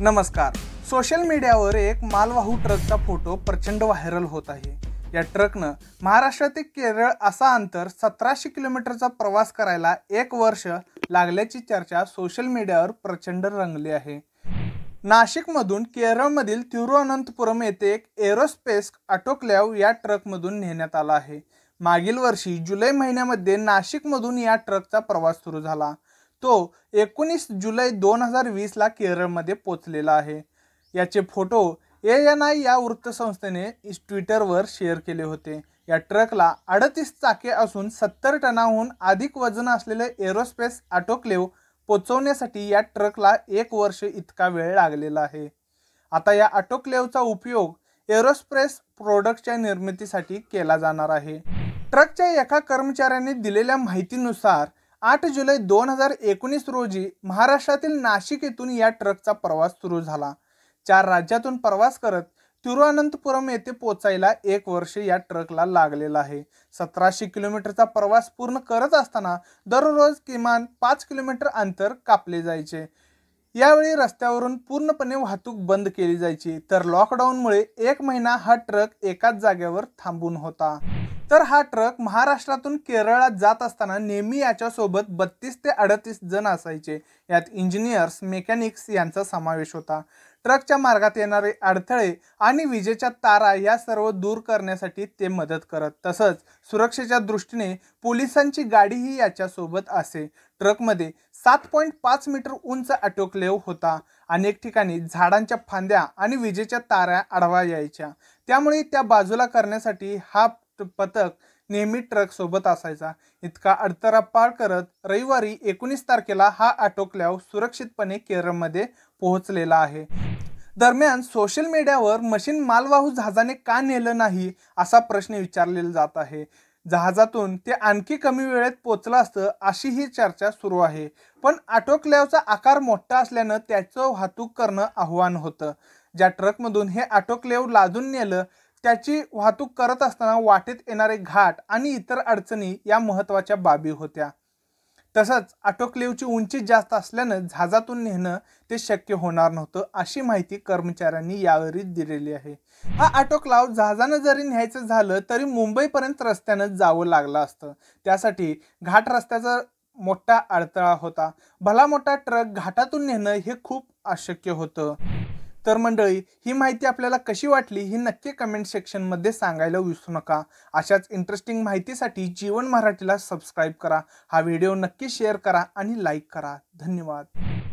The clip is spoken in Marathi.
नमस्कार सोशल मीडियावर एक मालवाहू ट्रकचा फोटो प्रचंड व्हायरल होत आहे या ट्रकनं महाराष्ट्र ते केरळ असा अंतर सतराशे किलोमीटरचा प्रवास करायला एक वर्ष लागल्याची चर्चा सोशल मीडियावर प्रचंड रंगली आहे नाशिकमधून केरळमधील तिरुअनंतपुरम येथे एक एरोस्पेस आटोकल्याव या ट्रकमधून नेण्यात आला आहे मागील वर्षी जुलै महिन्यामध्ये नाशिकमधून या ट्रकचा प्रवास सुरू झाला तो एकोणीस जुलै दोन हजार वीसला केरळमध्ये पोचलेला आहे याचे फोटो ए एन आय या वृत्तसंस्थेने ट्विटरवर शेअर केले होते या ट्रकला अडतीस चाके असून सत्तर टनाहून अधिक वजन असलेले एरोस्पेस ऑटोक्लेव पोचवण्यासाठी या ट्रकला एक वर्ष इतका वेळ लागलेला आहे आता या ऑटोक्लेवचा उपयोग एरोस्पेस प्रोडक्टच्या निर्मितीसाठी केला जाणार आहे ट्रकच्या एका कर्मचाऱ्याने दिलेल्या माहितीनुसार आठ जुलै दोन हजार एकोणीस रोजी महाराष्ट्रातील नाशिक येथून या ट्रकचा प्रवास सुरू झाला चार राज्यातून प्रवास करत तिरुअनंतपुरम येथे पोचायला एक वर्ष या ट्रकला लागलेला आहे सतराशे किलोमीटरचा प्रवास पूर्ण करत असताना दररोज किमान पाच किलोमीटर अंतर कापले जायचे यावेळी रस्त्यावरून पूर्णपणे वाहतूक बंद केली जायची तर लॉकडाऊनमुळे एक महिना हा ट्रक एकाच जागेवर थांबून होता तर हा ट्रक महाराष्ट्रातून केरळात जात असताना नेहमी याच्यासोबत बत्तीस ते अडतीस जण असायचे यात इंजिनियर्स मेकॅनिक्स यांचा समावेश होता ट्रकच्या मार्गात येणारे अडथळे आणि विजेच्या तारा या सर्व दूर करण्यासाठी ते मदत करत तसंच सुरक्षेच्या दृष्टीने पोलिसांची गाडीही याच्यासोबत असे ट्रकमध्ये सात पॉईंट पाच मीटर उंच अटोकलेव होता अनेक ठिकाणी झाडांच्या फांद्या आणि विजेच्या तारा आडवा यायच्या त्यामुळे त्या बाजूला करण्यासाठी हा पथक नेहमी सोबत असायचा इतका अडथळा पार करत रविवारी एकोणीस तारखेला हा आटोकल्याव सुरक्षितपणे केरळमध्ये पोहोचलेला आहे दरम्यान सोशल मीडियावर मशीन मालवाहू जहाजाने का नेलं नाही असा प्रश्न विचारलेला जात आहे जहाजातून ते आणखी कमी वेळेत पोचलं असतं अशी ही चर्चा सुरू आहे पण आटोकल्यावचा आकार मोठा असल्यानं त्याचं वाहतूक करणं आव्हान होतं ज्या ट्रकमधून हे आटोकलेव लादून नेलं त्याची वाहतूक करत असताना वाटेत येणारे घाट आणि इतर अडचणी या महत्त्वाच्या बाबी होत्या तसंच आटोक्लेवची उंची जास्त असल्यानं जहाजातून नेणं ते शक्य होणार नव्हतं अशी माहिती कर्मचाऱ्यांनी यावेळी दिलेली आहे हा आटोक्लाव जहाजानं जरी न्यायचं झालं तरी मुंबईपर्यंत रस्त्यानं जावं लागलं असतं त्यासाठी घाट रस्त्याचा मोठा अडथळा होता भला मोठा ट्रक घाटातून नेणं हे खूप अशक्य होतं तर मंडळी ही माहिती आपल्याला कशी वाटली ही नक्की कमेंट सेक्शनमध्ये सांगायला विसरू नका अशाच इंटरेस्टिंग माहितीसाठी जीवन मराठीला सबस्क्राईब करा हा व्हिडिओ नक्की शेअर करा आणि लाईक करा धन्यवाद